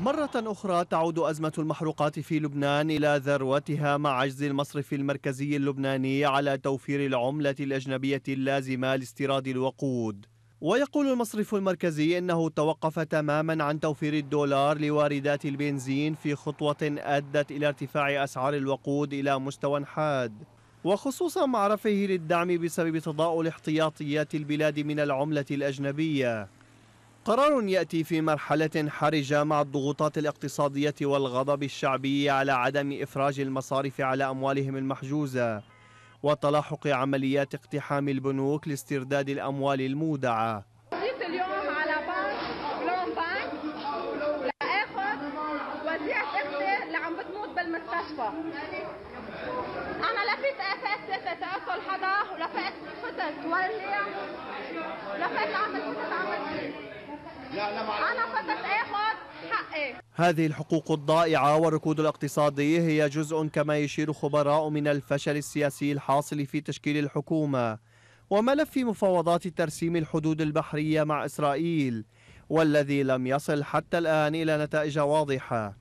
مرة أخرى تعود أزمة المحروقات في لبنان إلى ذروتها مع عجز المصرف المركزي اللبناني على توفير العملة الأجنبية اللازمة لاستيراد الوقود ويقول المصرف المركزي انه توقف تماما عن توفير الدولار لواردات البنزين في خطوه ادت الى ارتفاع اسعار الوقود الى مستوى حاد وخصوصا مع رفعه للدعم بسبب تضاؤل احتياطيات البلاد من العمله الاجنبيه قرار يأتي في مرحلة حرجة مع الضغوطات الاقتصادية والغضب الشعبي على عدم إفراج المصارف على أموالهم المحجوزة وتلاحق عمليات اقتحام البنوك لاسترداد الأموال المودعة جيت اليوم على بنك لون بانك لآخذ وزيعة أختي اللي عم بتموت بالمستشفى أنا لفيت آفات تأكل حدا ولفيت فتت ولع لفيت عمل فتت عمل انا اخذ إيه حقي هذه الحقوق الضائعة والركود الاقتصادي هي جزء كما يشير خبراء من الفشل السياسي الحاصل في تشكيل الحكومة وملف مفاوضات ترسيم الحدود البحرية مع إسرائيل والذي لم يصل حتى الآن إلى نتائج واضحة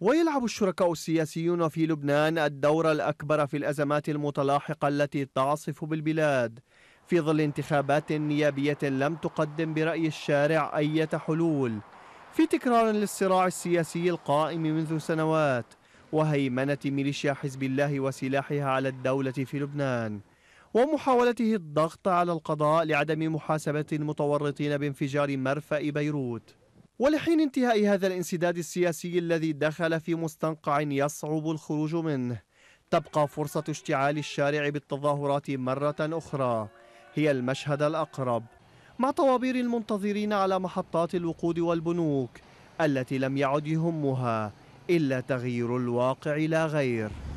ويلعب الشركاء السياسيون في لبنان الدور الأكبر في الأزمات المتلاحقة التي تعصف بالبلاد في ظل انتخابات نيابية لم تقدم برأي الشارع أي حلول في تكرار للصراع السياسي القائم منذ سنوات وهيمنة ميليشيا حزب الله وسلاحها على الدولة في لبنان ومحاولته الضغط على القضاء لعدم محاسبة المتورطين بانفجار مرفأ بيروت ولحين انتهاء هذا الانسداد السياسي الذي دخل في مستنقع يصعب الخروج منه تبقى فرصة اشتعال الشارع بالتظاهرات مرة أخرى هي المشهد الأقرب مع طوابير المنتظرين على محطات الوقود والبنوك التي لم يعد يهمها إلا تغيير الواقع لا غير